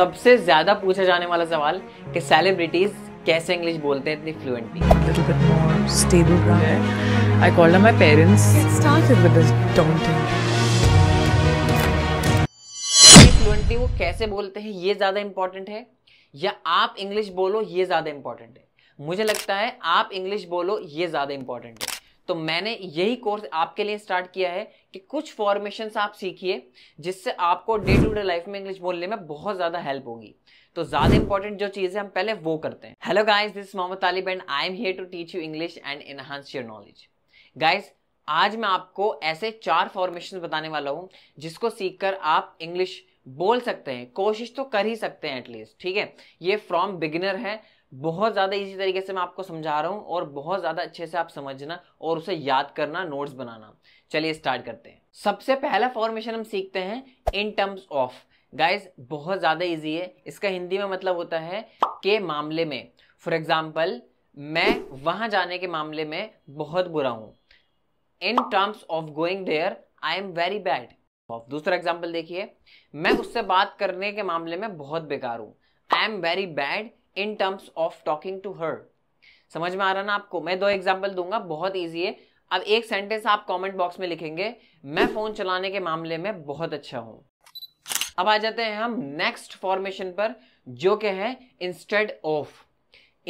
सबसे ज़्यादा पूछा जाने वाला सवाल कि सेलिब्रिटीज़ कैसे इंग्लिश बोलते हैं इतनी fluently I called my parents started with this daunting fluently वो कैसे बोलते हैं ये ज़्यादा इंपॉर्टेंट है या आप इंग्लिश बोलो ये ज़्यादा इंपॉर्टेंट है मुझे लगता है आप इंग्लिश बोलो ये ज़्यादा इंपॉर्टेंट है तो मैंने यही कोर्स आपके लिए स्टार्ट किया है कि कुछ फॉर्मेशन आप सीखिए जिससे आपको डे टू डे लाइफ में इंग्लिश बोलने में बहुत ज़्यादा हेल्प होगी तो ज़्यादा इंपॉर्टेंट जो चीज़ है हम पहले वो करते हैं hello guys this Mohammad Talib and I am here to teach you English and enhance your knowledge guys आज मैं आपको ऐसे चार फॉर्मेशन बताने वाला हूं जिसको सीखकर आप इंग्लिश बोल सकते हैं कोशिश तो कर ही सकते हैं एटलीस्ट ठीक है ये फ्रॉम बिगिनर है बहुत ज़्यादा इसी तरीके से मैं आपको समझा रहा हूँ और बहुत ज़्यादा अच्छे से आप समझना और उसे याद करना नोट्स बनाना चलिए स्टार्ट करते हैं सबसे पहला फॉर्मेशन हम सीखते हैं इन टर्म्स ऑफ गाइज बहुत ज़्यादा इजी है इसका हिंदी में मतलब होता है के मामले में फॉर एग्ज़ाम्पल मैं वहाँ जाने के मामले में बहुत बुरा हूँ in terms of going there I am very bad दूसरा एग्जाम्पल देखिए मैं उससे बात करने के मामले में बहुत बेकार हूँ I am very bad in terms of talking to her समझ में आ रहा ना आपको मैं दो एग्जाम्पल दूंगा बहुत ईजी है अब एक सेंटेंस आप कॉमेंट बॉक्स में लिखेंगे मैं फ़ोन चलाने के मामले में बहुत अच्छा हूं अब आ जाते हैं हम नेक्स्ट फॉर्मेशन पर जो के है इंस्टेड ऑफ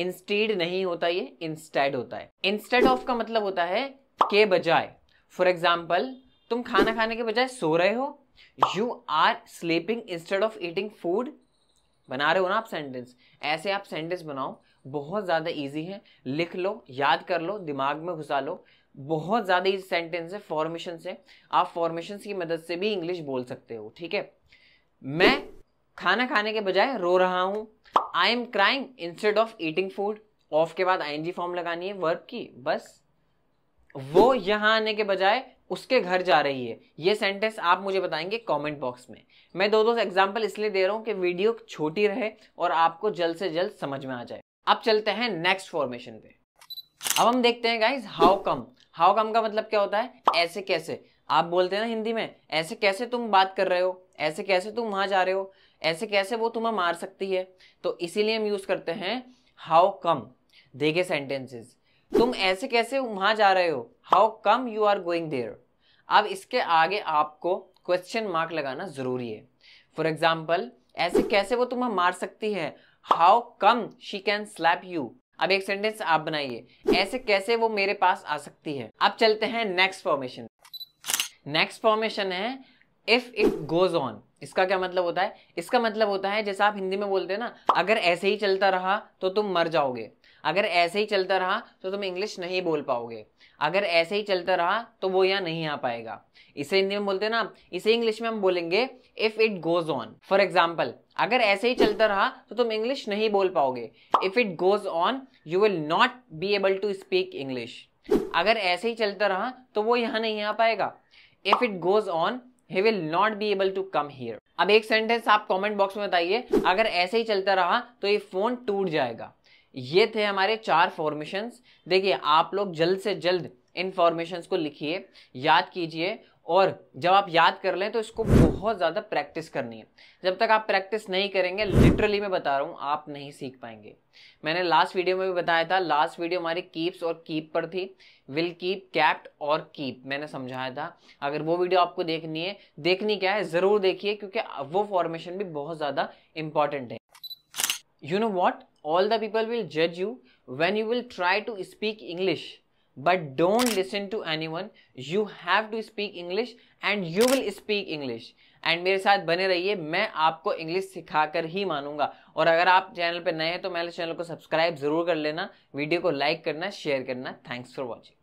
इंस्टीड नहीं होता ये इंस्टेड होता है इंस्टेड ऑफ का मतलब होता है के बजाय फॉर एग्जाम्पल तुम खाना खाने के बजाय सो रहे हो you are sleeping instead of eating food बना रहे हो ना आप सेंटेंस ऐसे आप सेंटेंस बनाओ बहुत ज़्यादा ईजी है लिख लो याद कर लो दिमाग में घुसा लो बहुत ज़्यादा ईजी सेंटेंस है फॉर्मेशन से आप फॉर्मेशन की मदद से भी इंग्लिश बोल सकते हो ठीक है मैं खाना खाने के बजाय रो रहा हूँ I am crying instead of eating food of के बाद आई फॉर्म लगानी है वर्ब की बस वो यहाँ आने के बजाय उसके घर जा रही है ये सेंटेंस आप मुझे बताएंगे कमेंट बॉक्स में मैं दो दो एग्जाम्पल इसलिए दे रहा हूँ कि वीडियो छोटी रहे और आपको जल्द से जल्द समझ में आ जाए अब चलते हैं नेक्स्ट फॉर्मेशन पे अब हम देखते हैं guys how come how come का मतलब क्या होता है ऐसे कैसे आप बोलते हैं ना हिंदी में ऐसे कैसे तुम बात कर रहे हो ऐसे कैसे तुम वहां जा रहे हो ऐसे कैसे वो तुम्हें मार सकती है तो इसीलिए हम यूज करते हैं हाउ कम देखे सेंटेंसेस तुम ऐसे कैसे वहां जा रहे हो how come you are going there अब इसके आगे आपको क्वेश्चन मार्क लगाना जरूरी है फॉर एग्जाम्पल ऐसे कैसे वो तुम्हें मार सकती है how come she can slap you अब एक सेंटेंस आप बनाइए ऐसे कैसे वो मेरे पास आ सकती है अब चलते हैं नेक्स्ट फॉर्मेशन नेक्स्ट फॉर्मेशन है इफ इट गोज ऑन इसका क्या मतलब होता है इसका मतलब होता है जैसा आप हिंदी में बोलते हैं ना अगर ऐसे ही चलता रहा तो तुम मर जाओगे अगर ऐसे ही चलता रहा तो तुम इंग्लिश नहीं बोल पाओगे अगर ऐसे ही चलता रहा तो वो यहाँ नहीं आ पाएगा इसे हिंदी में बोलते हैं ना इसे इंग्लिश में हम बोलेंगे if it goes on for example अगर ऐसे ही चलता रहा तो तुम इंग्लिश नहीं बोल पाओगे if it goes on you will not be able to speak English अगर ऐसे ही चलता रहा तो वो यहाँ नहीं आ पाएगा if it goes on he will not be able to come here अब एक सेंटेंस आप कमेंट बॉक्स में बताइए अगर ऐसे ही चलता रहा तो ये फोन टूट जाएगा ये थे हमारे चार फॉर्मेशंस देखिए आप लोग जल्द से जल्द इन फॉर्मेशंस को लिखिए याद कीजिए और जब आप याद कर लें तो इसको बहुत ज़्यादा प्रैक्टिस करनी है जब तक आप प्रैक्टिस नहीं करेंगे लिटरली मैं बता रहा हूँ आप नहीं सीख पाएंगे मैंने लास्ट वीडियो में भी बताया था लास्ट वीडियो हमारी कीप्स और कीप पर थी विल कीप कैप्ट और कीप मैंने समझाया था अगर वो वीडियो आपको देखनी है देखनी क्या है ज़रूर देखिए क्योंकि वो फॉर्मेशन भी बहुत ज़्यादा इंपॉर्टेंट है you know what all the people will जज you when you will try to speak English but don't listen to anyone you have to speak English and you will speak English एंड मेरे साथ बने रहिए मैं आपको English सिखाकर ही मानूंगा और अगर आप चैनल पर नए हैं तो मेरे चैनल को सब्सक्राइब जरूर कर लेना वीडियो को लाइक करना शेयर करना थैंक्स फॉर वॉचिंग